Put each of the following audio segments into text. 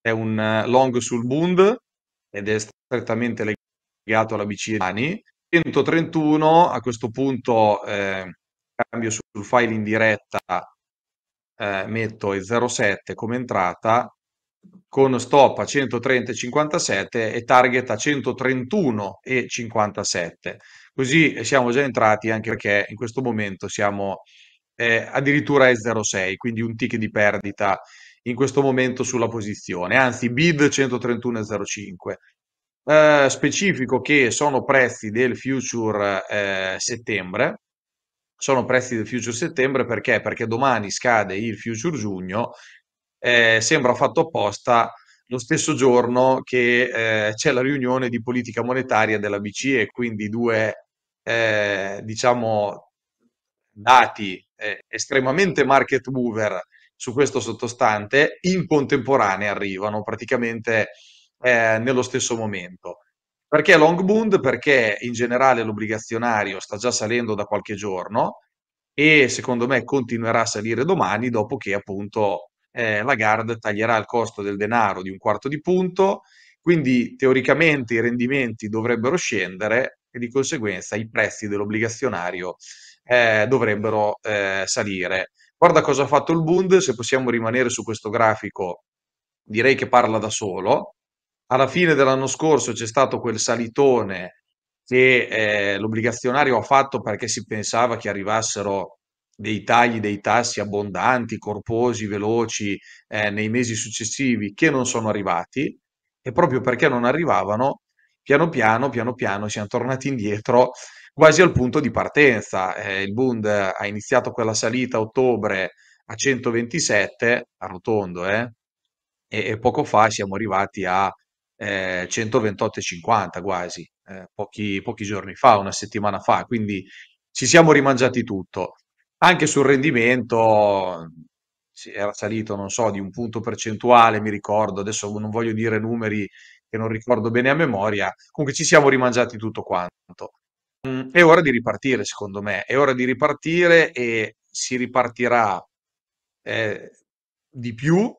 È un eh, long sul Bund ed è strettamente legato alla BCE Mani. 131 a questo punto eh, cambio sul file in diretta eh, metto il 07 come entrata con stop a 130,57 e target a 131,57. Così siamo già entrati anche perché in questo momento siamo eh, addirittura a 0,6, quindi un tick di perdita in questo momento sulla posizione, anzi bid 131,05. Eh, specifico che sono prezzi del future eh, settembre, sono prezzi del future settembre perché? Perché domani scade il future giugno eh, sembra fatto apposta lo stesso giorno che eh, c'è la riunione di politica monetaria della BCE, quindi due eh, diciamo, dati eh, estremamente market mover su questo sottostante, in contemporanea arrivano praticamente eh, nello stesso momento. Perché long bond? Perché in generale l'obbligazionario sta già salendo da qualche giorno e secondo me continuerà a salire domani dopo che appunto eh, Lagarde taglierà il costo del denaro di un quarto di punto, quindi teoricamente i rendimenti dovrebbero scendere e di conseguenza i prezzi dell'obbligazionario eh, dovrebbero eh, salire. Guarda cosa ha fatto il Bund, se possiamo rimanere su questo grafico direi che parla da solo. Alla fine dell'anno scorso c'è stato quel salitone che eh, l'obbligazionario ha fatto perché si pensava che arrivassero dei tagli dei tassi abbondanti, corposi, veloci eh, nei mesi successivi che non sono arrivati e proprio perché non arrivavano, piano piano, piano piano siamo tornati indietro quasi al punto di partenza. Eh, il Bund ha iniziato quella salita a ottobre a 127, a rotondo, eh, e, e, poco fa siamo arrivati a eh, 128,50 quasi, eh, pochi, pochi giorni fa, una settimana fa, quindi ci siamo rimangiati tutto. Anche sul rendimento era salito, non so, di un punto percentuale, mi ricordo, adesso non voglio dire numeri che non ricordo bene a memoria, comunque ci siamo rimangiati tutto quanto. Mm, è ora di ripartire, secondo me, è ora di ripartire e si ripartirà eh, di più,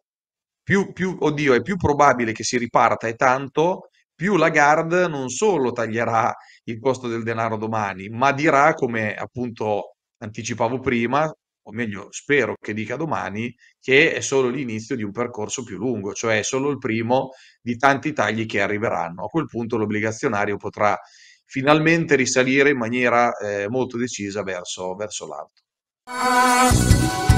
più, più, oddio, è più probabile che si riparta e tanto, più la Lagarde non solo taglierà il costo del denaro domani, ma dirà come appunto anticipavo prima, o meglio spero che dica domani, che è solo l'inizio di un percorso più lungo, cioè è solo il primo di tanti tagli che arriveranno. A quel punto l'obbligazionario potrà finalmente risalire in maniera eh, molto decisa verso, verso l'alto.